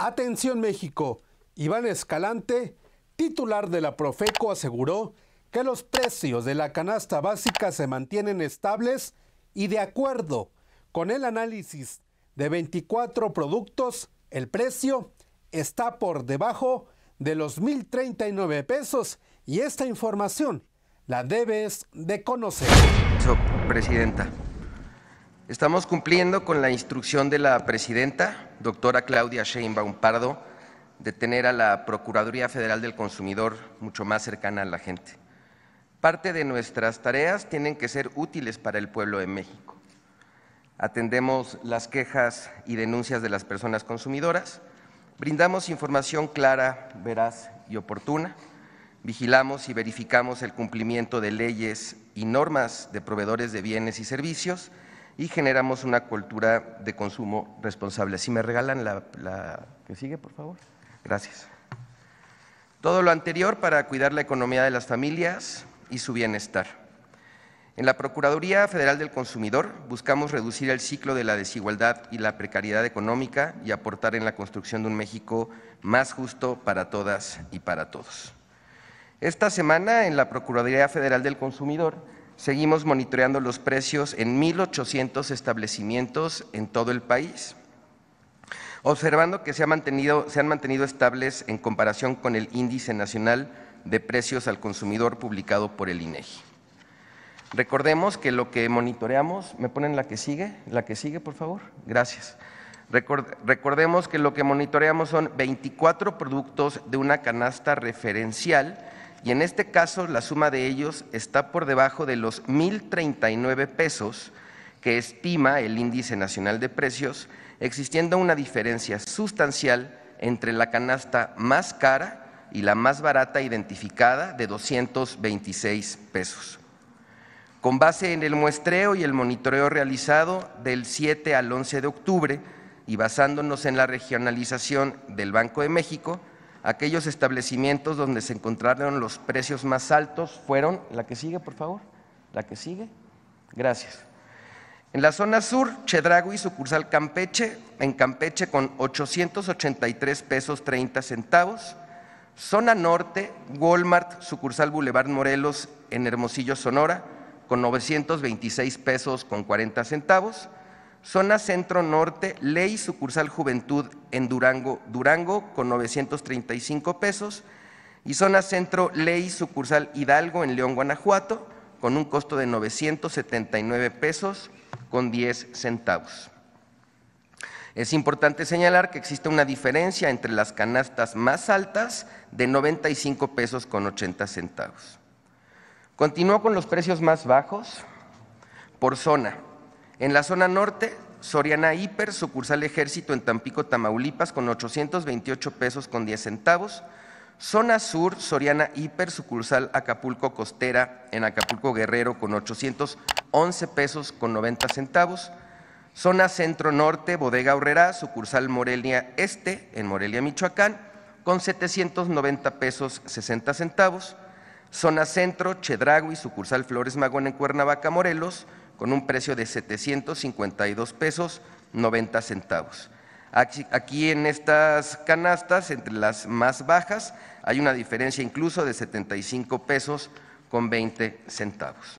Atención México, Iván Escalante, titular de la Profeco, aseguró que los precios de la canasta básica se mantienen estables y de acuerdo con el análisis de 24 productos, el precio está por debajo de los 1.039 pesos y esta información la debes de conocer. Presidenta, Estamos cumpliendo con la instrucción de la presidenta, doctora Claudia Sheinbaum Pardo, de tener a la Procuraduría Federal del Consumidor mucho más cercana a la gente. Parte de nuestras tareas tienen que ser útiles para el pueblo de México. Atendemos las quejas y denuncias de las personas consumidoras, brindamos información clara, veraz y oportuna, vigilamos y verificamos el cumplimiento de leyes y normas de proveedores de bienes y servicios, y generamos una cultura de consumo responsable. Si me regalan la, la que sigue, por favor. Gracias. Todo lo anterior para cuidar la economía de las familias y su bienestar. En la Procuraduría Federal del Consumidor buscamos reducir el ciclo de la desigualdad y la precariedad económica y aportar en la construcción de un México más justo para todas y para todos. Esta semana en la Procuraduría Federal del Consumidor Seguimos monitoreando los precios en 1.800 establecimientos en todo el país, observando que se, han mantenido estables en comparación con el Índice Nacional de Precios al Consumidor publicado por el INEGI. Recordemos que lo que monitoreamos, ¿me ponen la que sigue? La que sigue, por favor. Gracias. Recordemos que lo que monitoreamos son 24 productos de una canasta referencial y en este caso la suma de ellos está por debajo de los 1.039 pesos que estima el Índice Nacional de Precios, existiendo una diferencia sustancial entre la canasta más cara y la más barata identificada de 226 pesos. Con base en el muestreo y el monitoreo realizado del 7 al 11 de octubre y basándonos en la regionalización del Banco de México, aquellos establecimientos donde se encontraron los precios más altos fueron, la que sigue, por favor, la que sigue, gracias. En la zona sur, Chedragui, sucursal Campeche, en Campeche con 883 pesos 30 centavos. Zona norte, Walmart, sucursal Boulevard Morelos, en Hermosillo, Sonora, con 926 pesos con 40 centavos. Zona Centro Norte, Ley Sucursal Juventud en Durango, Durango con 935 pesos. Y Zona Centro, Ley Sucursal Hidalgo en León, Guanajuato, con un costo de 979 pesos con 10 centavos. Es importante señalar que existe una diferencia entre las canastas más altas de 95 pesos con 80 centavos. Continúo con los precios más bajos por zona. En la zona norte, Soriana Hiper, sucursal Ejército en Tampico, Tamaulipas, con 828 pesos con 10 centavos. Zona Sur, Soriana Hiper, sucursal Acapulco Costera en Acapulco Guerrero, con 811 pesos con 90 centavos. Zona Centro Norte, Bodega Horrera, sucursal Morelia Este en Morelia, Michoacán, con 790 pesos 60 centavos. Zona Centro, Chedragui, sucursal Flores Magón en Cuernavaca, Morelos, con un precio de 752 pesos 90 centavos. Aquí en estas canastas, entre las más bajas, hay una diferencia incluso de 75 pesos con 20 centavos.